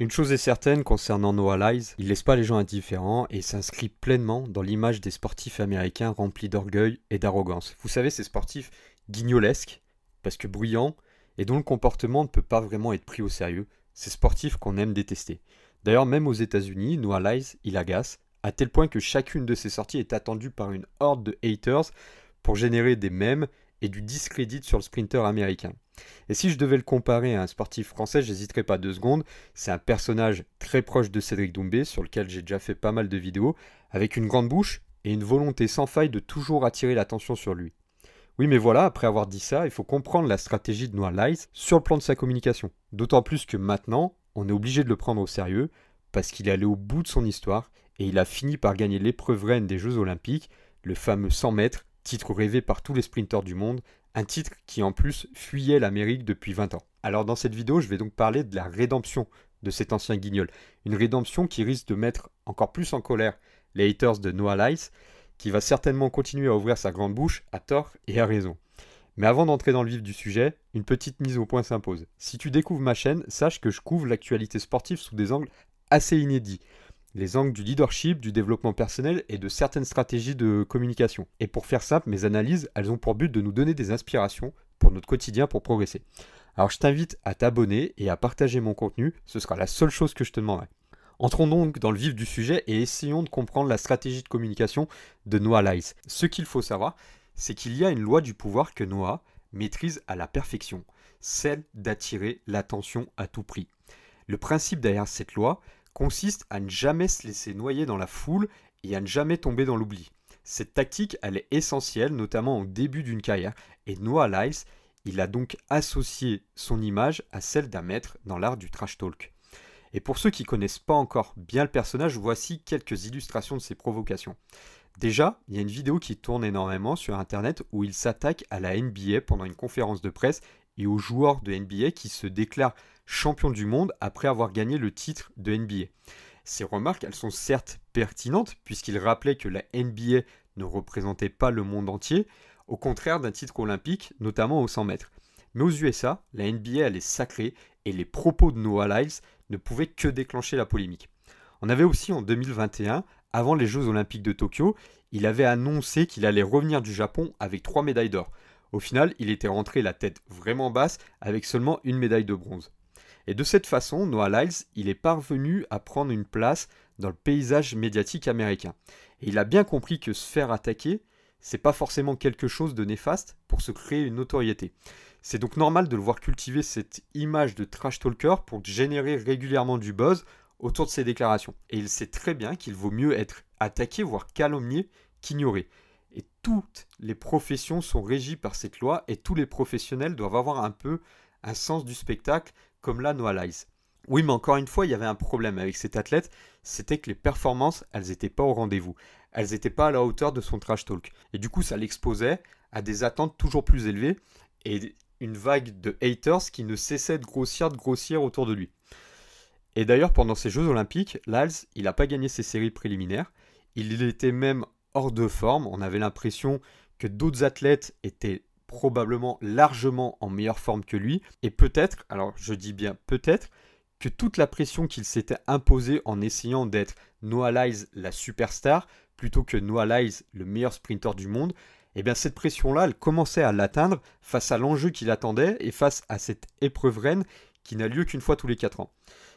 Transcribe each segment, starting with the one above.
Une chose est certaine concernant Noah Lyles, il laisse pas les gens indifférents et s'inscrit pleinement dans l'image des sportifs américains remplis d'orgueil et d'arrogance. Vous savez, ces sportifs guignolesques, parce que bruyants, et dont le comportement ne peut pas vraiment être pris au sérieux, ces sportifs qu'on aime détester. D'ailleurs, même aux États-Unis, Noah Lyles, il agace, à tel point que chacune de ses sorties est attendue par une horde de haters pour générer des mèmes et du discrédit sur le sprinter américain. Et si je devais le comparer à un sportif français, j'hésiterais pas deux secondes. C'est un personnage très proche de Cédric Doumbé, sur lequel j'ai déjà fait pas mal de vidéos, avec une grande bouche et une volonté sans faille de toujours attirer l'attention sur lui. Oui, mais voilà, après avoir dit ça, il faut comprendre la stratégie de Noir Lights sur le plan de sa communication. D'autant plus que maintenant, on est obligé de le prendre au sérieux, parce qu'il est allé au bout de son histoire et il a fini par gagner l'épreuve reine des Jeux Olympiques, le fameux 100 mètres, titre rêvé par tous les sprinters du monde un titre qui en plus fuyait l'Amérique depuis 20 ans. Alors dans cette vidéo, je vais donc parler de la rédemption de cet ancien guignol. Une rédemption qui risque de mettre encore plus en colère les haters de Noah Lice, qui va certainement continuer à ouvrir sa grande bouche à tort et à raison. Mais avant d'entrer dans le vif du sujet, une petite mise au point s'impose. Si tu découvres ma chaîne, sache que je couvre l'actualité sportive sous des angles assez inédits les angles du leadership, du développement personnel et de certaines stratégies de communication. Et pour faire simple, mes analyses, elles ont pour but de nous donner des inspirations pour notre quotidien pour progresser. Alors je t'invite à t'abonner et à partager mon contenu, ce sera la seule chose que je te demanderai. Entrons donc dans le vif du sujet et essayons de comprendre la stratégie de communication de Noah Lice. Ce qu'il faut savoir, c'est qu'il y a une loi du pouvoir que Noah maîtrise à la perfection, celle d'attirer l'attention à tout prix. Le principe derrière cette loi consiste à ne jamais se laisser noyer dans la foule et à ne jamais tomber dans l'oubli. Cette tactique, elle est essentielle, notamment au début d'une carrière, et Noah Lyles, il a donc associé son image à celle d'un maître dans l'art du trash talk. Et pour ceux qui connaissent pas encore bien le personnage, voici quelques illustrations de ses provocations. Déjà, il y a une vidéo qui tourne énormément sur Internet où il s'attaque à la NBA pendant une conférence de presse et aux joueurs de NBA qui se déclarent champions du monde après avoir gagné le titre de NBA. Ces remarques, elles sont certes pertinentes puisqu'il rappelait que la NBA ne représentait pas le monde entier, au contraire d'un titre olympique, notamment aux 100 mètres. Mais aux USA, la NBA elle est sacrée et les propos de Noah Lyles ne pouvaient que déclencher la polémique. On avait aussi en 2021, avant les Jeux Olympiques de Tokyo, il avait annoncé qu'il allait revenir du Japon avec trois médailles d'or. Au final, il était rentré la tête vraiment basse avec seulement une médaille de bronze. Et de cette façon, Noah Lyles, il est parvenu à prendre une place dans le paysage médiatique américain. Et il a bien compris que se faire attaquer, c'est pas forcément quelque chose de néfaste pour se créer une notoriété. C'est donc normal de le voir cultiver cette image de trash talker pour générer régulièrement du buzz autour de ses déclarations. Et il sait très bien qu'il vaut mieux être attaqué, voire calomnié, qu'ignoré toutes les professions sont régies par cette loi et tous les professionnels doivent avoir un peu un sens du spectacle, comme l'a Noah Oui, mais encore une fois, il y avait un problème avec cet athlète, c'était que les performances, elles n'étaient pas au rendez-vous. Elles n'étaient pas à la hauteur de son trash talk. Et du coup, ça l'exposait à des attentes toujours plus élevées et une vague de haters qui ne cessait de grossir, de grossir autour de lui. Et d'ailleurs, pendant ces Jeux Olympiques, Lals, il n'a pas gagné ses séries préliminaires. Il était même hors de forme. On avait l'impression que d'autres athlètes étaient probablement largement en meilleure forme que lui. Et peut-être, alors je dis bien peut-être, que toute la pression qu'il s'était imposée en essayant d'être Noah Lyles la superstar plutôt que Noah Lyles le meilleur sprinter du monde, et eh bien cette pression-là, elle commençait à l'atteindre face à l'enjeu qu'il attendait et face à cette épreuve reine qui n'a lieu qu'une fois tous les 4 ans.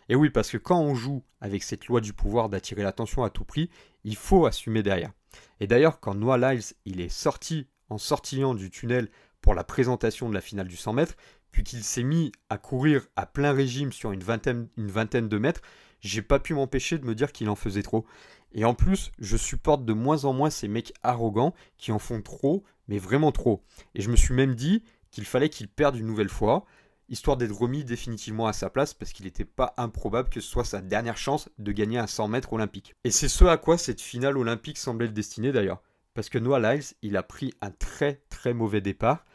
Et oui, parce que quand on joue avec cette loi du pouvoir d'attirer l'attention à tout prix, il faut assumer derrière. Et d'ailleurs, quand Noah Lyles il est sorti en sortillant du tunnel pour la présentation de la finale du 100 mètres, puis qu'il s'est mis à courir à plein régime sur une vingtaine, une vingtaine de mètres, j'ai pas pu m'empêcher de me dire qu'il en faisait trop. Et en plus, je supporte de moins en moins ces mecs arrogants qui en font trop, mais vraiment trop. Et je me suis même dit qu'il fallait qu'il perde une nouvelle fois, histoire d'être remis définitivement à sa place parce qu'il n'était pas improbable que ce soit sa dernière chance de gagner un 100 mètres olympique. Et c'est ce à quoi cette finale olympique semblait le d'ailleurs. Parce que Noah Lyles, il a pris un très très mauvais départ.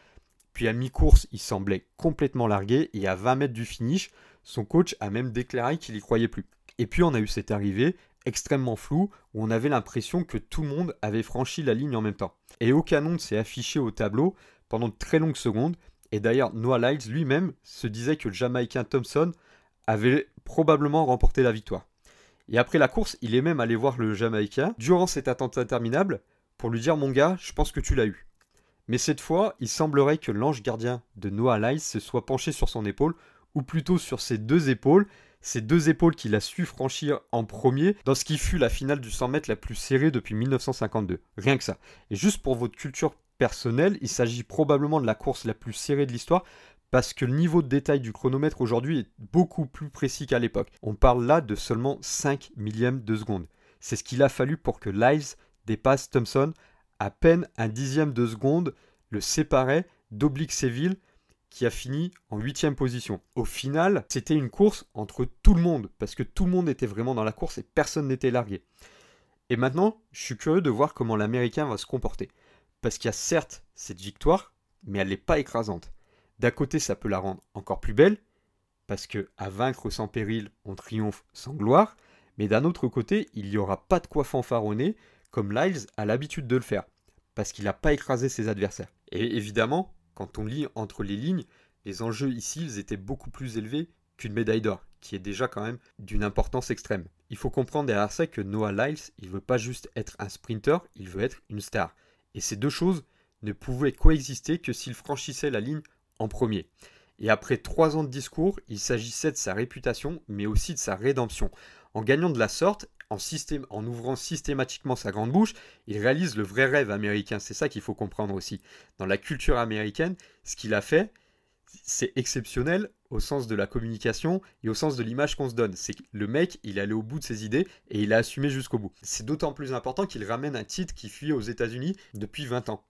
Puis à mi-course, il semblait complètement largué et à 20 mètres du finish, son coach a même déclaré qu'il n'y croyait plus. Et puis on a eu cette arrivée extrêmement floue où on avait l'impression que tout le monde avait franchi la ligne en même temps. Et aucun nom ne s'est affiché au tableau pendant de très longues secondes et d'ailleurs, Noah Lyles lui-même se disait que le Jamaïcain Thompson avait probablement remporté la victoire. Et après la course, il est même allé voir le Jamaïcain durant cette attente interminable pour lui dire Mon gars, je pense que tu l'as eu. Mais cette fois, il semblerait que l'ange gardien de Noah Lyles se soit penché sur son épaule, ou plutôt sur ses deux épaules, ses deux épaules qu'il a su franchir en premier dans ce qui fut la finale du 100 mètres la plus serrée depuis 1952. Rien que ça. Et juste pour votre culture personnel, il s'agit probablement de la course la plus serrée de l'histoire parce que le niveau de détail du chronomètre aujourd'hui est beaucoup plus précis qu'à l'époque. On parle là de seulement 5 millièmes de seconde. C'est ce qu'il a fallu pour que Lives dépasse Thompson. À peine un dixième de seconde le séparait d'Oblique Seville qui a fini en huitième position. Au final, c'était une course entre tout le monde parce que tout le monde était vraiment dans la course et personne n'était largué. Et maintenant, je suis curieux de voir comment l'Américain va se comporter. Parce qu'il y a certes cette victoire, mais elle n'est pas écrasante. D'un côté, ça peut la rendre encore plus belle, parce que à vaincre sans péril, on triomphe sans gloire, mais d'un autre côté, il n'y aura pas de quoi fanfaronner, comme Lyles a l'habitude de le faire, parce qu'il n'a pas écrasé ses adversaires. Et évidemment, quand on lit entre les lignes, les enjeux ici, ils étaient beaucoup plus élevés qu'une médaille d'or, qui est déjà quand même d'une importance extrême. Il faut comprendre derrière ça que Noah Lyles, il veut pas juste être un sprinter, il veut être une star. Et ces deux choses ne pouvaient coexister que s'il franchissait la ligne en premier. Et après trois ans de discours, il s'agissait de sa réputation, mais aussi de sa rédemption. En gagnant de la sorte, en, en ouvrant systématiquement sa grande bouche, il réalise le vrai rêve américain. C'est ça qu'il faut comprendre aussi. Dans la culture américaine, ce qu'il a fait, c'est exceptionnel au sens de la communication et au sens de l'image qu'on se donne. C'est que le mec, il est allé au bout de ses idées et il a assumé jusqu'au bout. C'est d'autant plus important qu'il ramène un titre qui fuit aux États-Unis depuis 20 ans.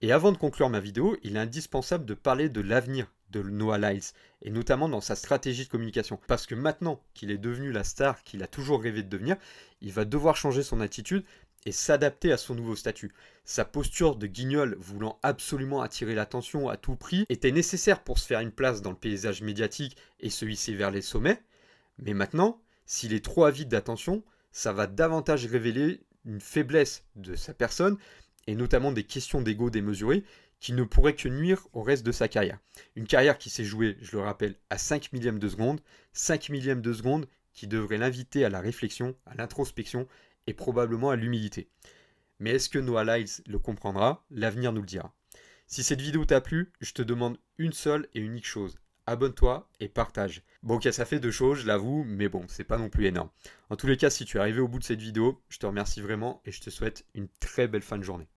Et avant de conclure ma vidéo, il est indispensable de parler de l'avenir de Noah Lyles, et notamment dans sa stratégie de communication. Parce que maintenant qu'il est devenu la star qu'il a toujours rêvé de devenir, il va devoir changer son attitude et s'adapter à son nouveau statut. Sa posture de guignol voulant absolument attirer l'attention à tout prix était nécessaire pour se faire une place dans le paysage médiatique et se hisser vers les sommets, mais maintenant, s'il est trop avide d'attention, ça va davantage révéler une faiblesse de sa personne et notamment des questions d'ego démesurées qui ne pourraient que nuire au reste de sa carrière. Une carrière qui s'est jouée, je le rappelle, à 5 millièmes de seconde, 5 millièmes de seconde qui devrait l'inviter à la réflexion, à l'introspection et probablement à l'humilité. Mais est-ce que Noah Lyles le comprendra L'avenir nous le dira. Si cette vidéo t'a plu, je te demande une seule et unique chose. Abonne-toi et partage. Bon, ça fait deux choses, je l'avoue, mais bon, c'est pas non plus énorme. En tous les cas, si tu es arrivé au bout de cette vidéo, je te remercie vraiment et je te souhaite une très belle fin de journée.